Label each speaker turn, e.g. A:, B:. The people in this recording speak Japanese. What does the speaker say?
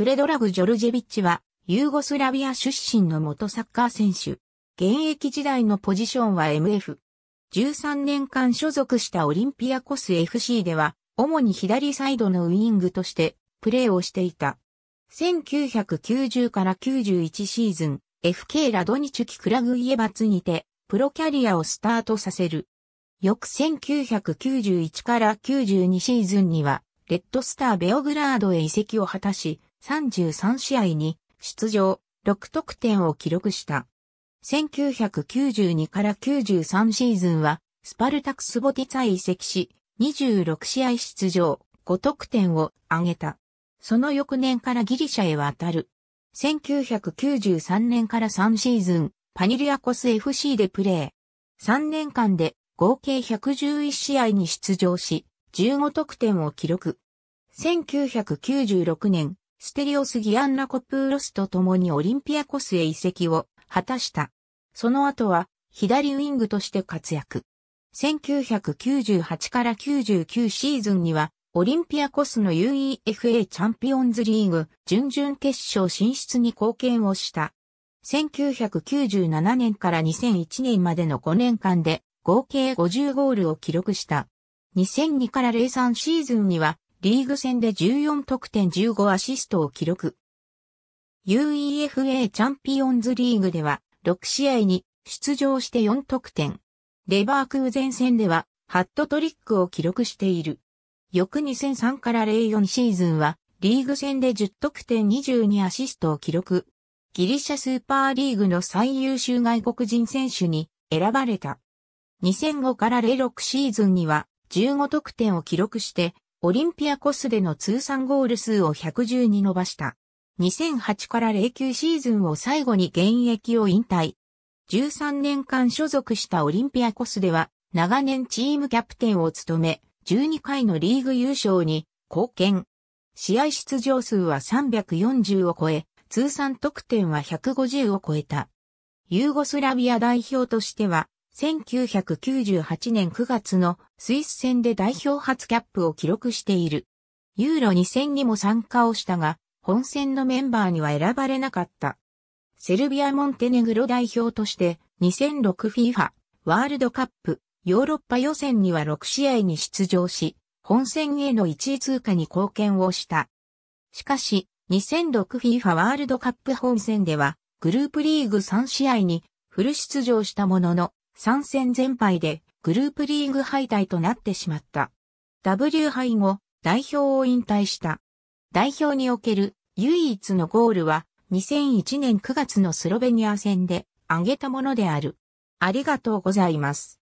A: プレドラグ・ジョルジェビッチは、ユーゴスラビア出身の元サッカー選手。現役時代のポジションは MF。13年間所属したオリンピアコス FC では、主に左サイドのウィングとしてプレーをしていた。1990から91シーズン、FK ラドニチュキクラグイエバツにて、プロキャリアをスタートさせる。翌1991から92シーズンには、レッドスターベオグラードへ移籍を果たし、33試合に出場、6得点を記録した。1992から93シーズンは、スパルタクスボティツァ移籍し、26試合出場、5得点を挙げた。その翌年からギリシャへ渡る。1993年から3シーズン、パニリアコス FC でプレー。3年間で合計111試合に出場し、15得点を記録。1996年、ステリオス・ギアンナコプーロスと共にオリンピアコスへ移籍を果たした。その後は左ウィングとして活躍。1998から99シーズンにはオリンピアコスの UEFA チャンピオンズリーグ準々決勝進出に貢献をした。1997年から2001年までの5年間で合計50ゴールを記録した。2002から03シーズンにはリーグ戦で14得点15アシストを記録。UEFA チャンピオンズリーグでは6試合に出場して4得点。レバークーゼン戦ではハットトリックを記録している。翌2003から04シーズンはリーグ戦で10得点22アシストを記録。ギリシャスーパーリーグの最優秀外国人選手に選ばれた。2005から06シーズンには15得点を記録してオリンピアコスでの通算ゴール数を110に伸ばした。2008から09シーズンを最後に現役を引退。13年間所属したオリンピアコスでは、長年チームキャプテンを務め、12回のリーグ優勝に貢献。試合出場数は340を超え、通算得点は150を超えた。ユーゴスラビア代表としては1998年9月のスイス戦で代表初キャップを記録している。ユーロ2 0 0 0にも参加をしたが、本戦のメンバーには選ばれなかった。セルビア・モンテネグロ代表として 2006FIFA ワールドカップヨーロッパ予選には6試合に出場し、本戦への1位通過に貢献をした。しかし、2006FIFA ワールドカップ本戦では、グループリーグ3試合にフル出場したものの、3戦全敗でグループリーグ敗退となってしまった。W 敗後、代表を引退した。代表における唯一のゴールは2001年9月のスロベニア戦で挙げたものである。ありがとうございます。